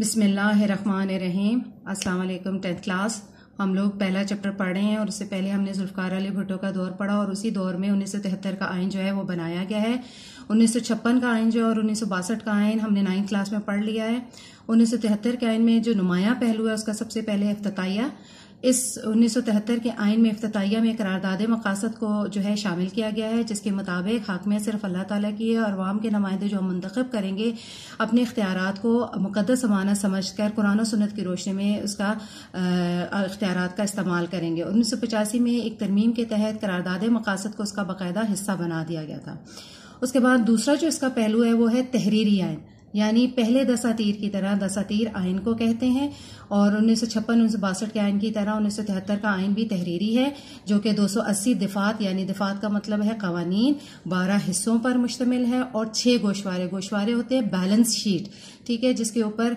रहीम अस्सलाम tenth class हम लोग पहला चैप्टर पढ़ रहे हैं और उससे पहले हमने जुल्फ़ार अली भुट्टो का दौर पढ़ा और उसी दौर में उन्नीस का आइन जो है वो बनाया गया है उन्नीस का आइन जो है और उन्नीस का आइन हमने नाइन्थ क्लास में पढ़ लिया है उन्नीस के आइन में जो नुमाया पहलू है उसका सबसे पहले अफ्तिया इस उन्नीस के आइन में अफ्ताहिया में करारदाद मकासद को जो है शामिल किया गया है जिसके मुताबिक में सिर्फ अल्लाह ताला की है और वाम के नुमाइंदे जो हम मंतखब करेंगे अपने इख्तियार को मुकदस समाना समझ कर कुरान सनत की रोशनी में उसका इख्तियार का इस्तेमाल करेंगे उन्नीस सौ पचासी में एक तरमीम के तहत करारदाद मकासद को उसका बाकायदा हिस्सा बना दिया गया था उसके बाद दूसरा जो इसका पहलू है वो है तहरीरी आयन यानी पहले दसातीर की तरह दसातीर आयन को कहते हैं और उन्नीस सौ छप्पन उन्नीस सौ बासठ के आयन की तरह उन्नीस सौ तिहत्तर का आयन भी तहरीरी है जो कि 280 दिफात यानी दिफात का मतलब है कवानीन 12 हिस्सों पर मुश्तमिल है और छः गोशवारे गोशवारे होते हैं बैलेंस शीट ठीक है जिसके ऊपर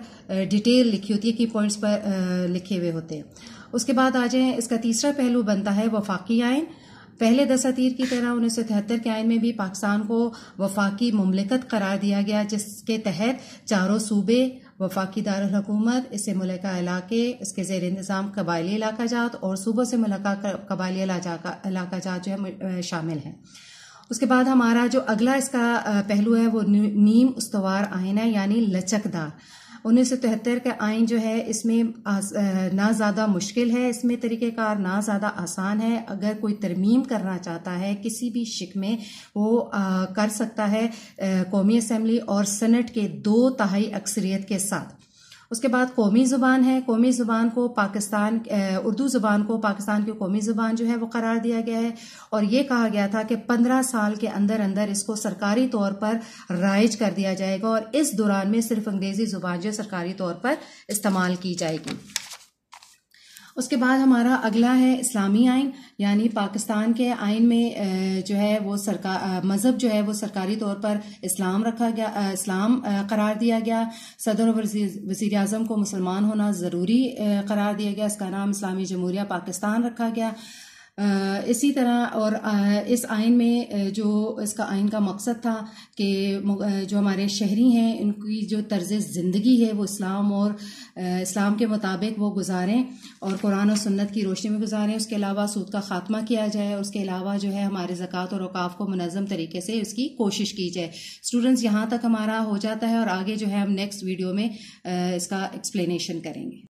डिटेल लिखी होती है की पॉइंट्स पर लिखे हुए होते हैं उसके बाद आ जाए इसका तीसरा पहलू बनता है वफाकी आयन पहले दसातीर की तरह उन्नीस सौ तिहत्तर के आयन में भी पाकिस्तान को वफाकी ममलिकत करार दिया गया जिसके तहत चारों सूबे वफाकी दारकूमत इससे मुलका इलाके इसके जेर इंतज़ाम कबायली इलाका जात और सूबों से मुलका कबायली इलाका जात जो है शामिल हैं उसके बाद हमारा जो अगला इसका पहलू है वो नीम उसवार आयन है यानी लचकदार उन्नीस सौ तिहत्तर का आइन जो है इसमें ना ज़्यादा मुश्किल है इसमें तरीक़ेकार ना ज़्यादा आसान है अगर कोई तरमीम करना चाहता है किसी भी शिक में वो आ, कर सकता है कौमी असम्बली और सेनेट के दो तहाई अक्सरियत के साथ उसके बाद कौमी ज़ुबान है कौमी ज़ुबान को पाकिस्तान उर्दू ज़ुबान को पाकिस्तान की कौमी ज़ुबान जो है वो करार दिया गया है और ये कहा गया था कि पंद्रह साल के अंदर अंदर इसको सरकारी तौर पर राइज कर दिया जाएगा और इस दौरान में सिर्फ अंग्रेज़ी ज़ुबान जो सरकारी तौर पर इस्तेमाल की जाएगी उसके बाद हमारा अगला है इस्लामी आइन यानी पाकिस्तान के आइन में जो है वो सरकार मज़हब जो है वो सरकारी तौर पर इस्लाम रखा गया इस्लाम करार दिया गया सदर वज़ी अजम को मुसलमान होना ज़रूरी करार दिया गया इसका नाम इस्लामी जमहूरिया पाकिस्तान रखा गया इसी तरह और इस आयन में जो इसका आइन का मकसद था कि जो हमारे शहरी हैं इनकी जो तर्ज ज़िंदगी है वो इस्लाम और इस्लाम के मुताबिक वो गुजारें और कुरान और सुन्नत की रोशनी में गुजारें उसके अलावा सूद का ख़ात्मा किया जाए उसके अलावा जो है हमारे ज़क़़त और अवकाफ़ को मनज़म तरीके से उसकी कोशिश की जाए स्टूडेंट्स यहाँ तक हमारा हो जाता है और आगे जो है हम नेक्स्ट वीडियो में इसका एक्सप्लेनेशन करेंगे